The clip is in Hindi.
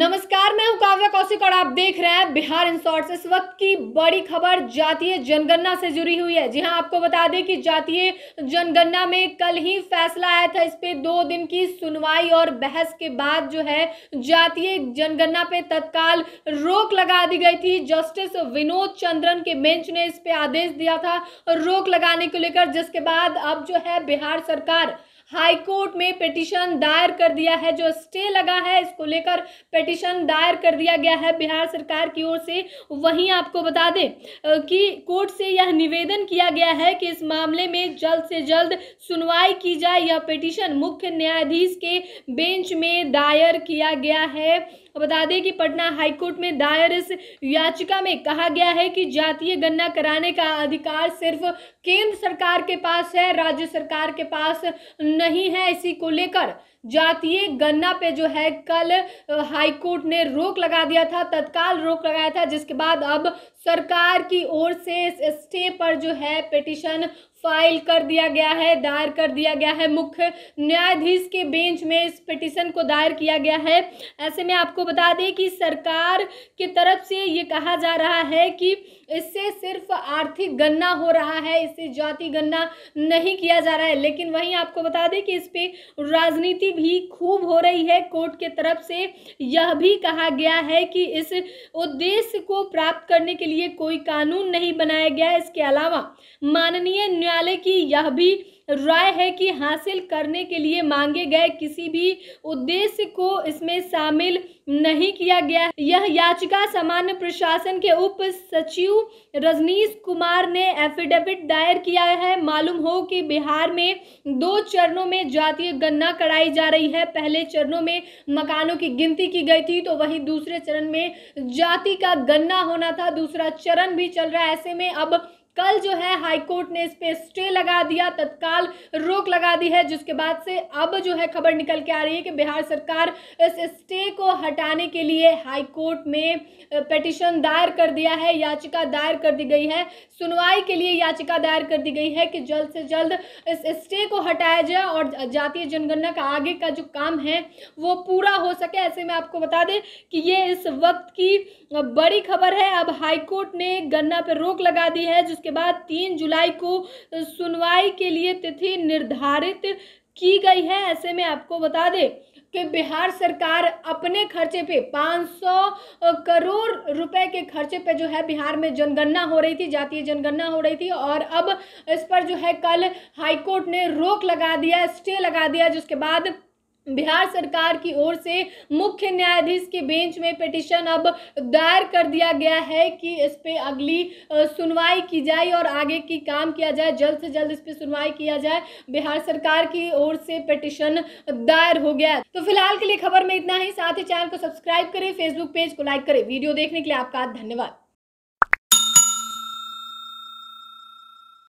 नमस्कार मैं हूं काव्या कौशिक और आप देख रहे हैं बिहार इंसोर्ट्स इस वक्त की बड़ी खबर जातीय जनगणना से जुड़ी हुई है जी हां आपको बता दें कि जातीय जनगणना में कल ही फैसला आया था इस पे दो दिन की सुनवाई और बहस के बाद जो है जातीय जनगणना पे तत्काल रोक लगा दी गई थी जस्टिस विनोद चंद्रन के बेंच ने इस पे आदेश दिया था रोक लगाने को लेकर जिसके बाद अब जो है बिहार सरकार हाईकोर्ट में पिटिशन दायर कर दिया है जो स्टे लगा है इसको लेकर पिटिशन दायर कर दिया गया है बिहार सरकार की ओर से वहीं आपको बता दें कि कोर्ट से यह निवेदन किया गया है कि इस मामले में जल्द से जल्द सुनवाई की जाए यह पिटिशन मुख्य न्यायाधीश के बेंच में दायर किया गया है और बता दें कि पटना हाईकोर्ट में दायर इस याचिका में कहा गया है कि जातीय गन्ना कराने का अधिकार सिर्फ केंद्र सरकार के पास है राज्य सरकार के पास नहीं है इसी को लेकर जातीय गन्ना पे जो है कल हाईकोर्ट ने रोक लगा दिया था तत्काल रोक लगाया था जिसके बाद अब सरकार की ओर से स्टे पर जो है पिटिशन फाइल कर दिया गया है दायर कर दिया गया है मुख्य न्यायाधीश के बेंच में इस पिटिशन को दायर किया गया है ऐसे में आपको बता दें कि सरकार की तरफ से ये कहा जा रहा है कि इससे सिर्फ आर्थिक गणना हो रहा है इससे जाति गणना नहीं किया जा रहा है लेकिन वहीं आपको बता दें कि इस पर राजनीति भी खूब हो रही है कोर्ट के तरफ से यह भी कहा गया है कि इस उद्देश्य को प्राप्त करने के लिए कोई कानून नहीं बनाया गया इसके अलावा माननीय न्यायालय की यह भी राय है कि हासिल करने के लिए मांगे गए किसी भी उद्देश्य को इसमें शामिल नहीं किया गया यह याचिका सामान्य प्रशासन के उप सचिव रजनीश कुमार ने एफिडेविट दायर किया है मालूम हो कि बिहार में दो चरणों में जातीय गणना कराई जा रही है पहले चरणों में मकानों की गिनती की गई थी तो वहीं दूसरे चरण में जाति का गन्ना होना था दूसरा चरण भी चल रहा है ऐसे में अब कल जो है हाईकोर्ट ने इस पर स्टे लगा दिया तत्काल रोक लगा दी है जिसके बाद से अब जो है खबर निकल के आ रही है कि बिहार सरकार इस स्टे को हटाने के लिए हाईकोर्ट में पटिशन दायर कर दिया है याचिका दायर कर दी गई है सुनवाई के लिए याचिका दायर कर दी गई है कि जल्द से जल्द इस स्टे को हटाया जाए और जातीय जनगणना का आगे का जो काम है वो पूरा हो सके ऐसे में आपको बता दें कि ये इस वक्त की बड़ी खबर है अब हाईकोर्ट ने गन्ना पर रोक लगा दी है जिसके उसके बाद तीन जुलाई को सुनवाई के लिए तिथि निर्धारित की गई है ऐसे में आपको बता दें कि बिहार सरकार अपने खर्चे पे 500 करोड़ रुपए के खर्चे पे जो है बिहार में जनगणना हो रही थी जातीय जनगणना हो रही थी और अब इस पर जो है कल हाईकोर्ट ने रोक लगा दिया स्टे लगा दिया जिसके बाद बिहार सरकार की ओर से मुख्य न्यायाधीश के बेंच में पिटिशन अब दायर कर दिया गया है कि इस पर अगली सुनवाई की जाए और आगे की काम किया जाए जल्द से जल्द इस पर सुनवाई किया जाए बिहार सरकार की ओर से पिटिशन दायर हो गया तो फिलहाल के लिए खबर में इतना ही साथ ही चैनल को सब्सक्राइब करें फेसबुक पेज को लाइक करें वीडियो देखने के लिए आपका धन्यवाद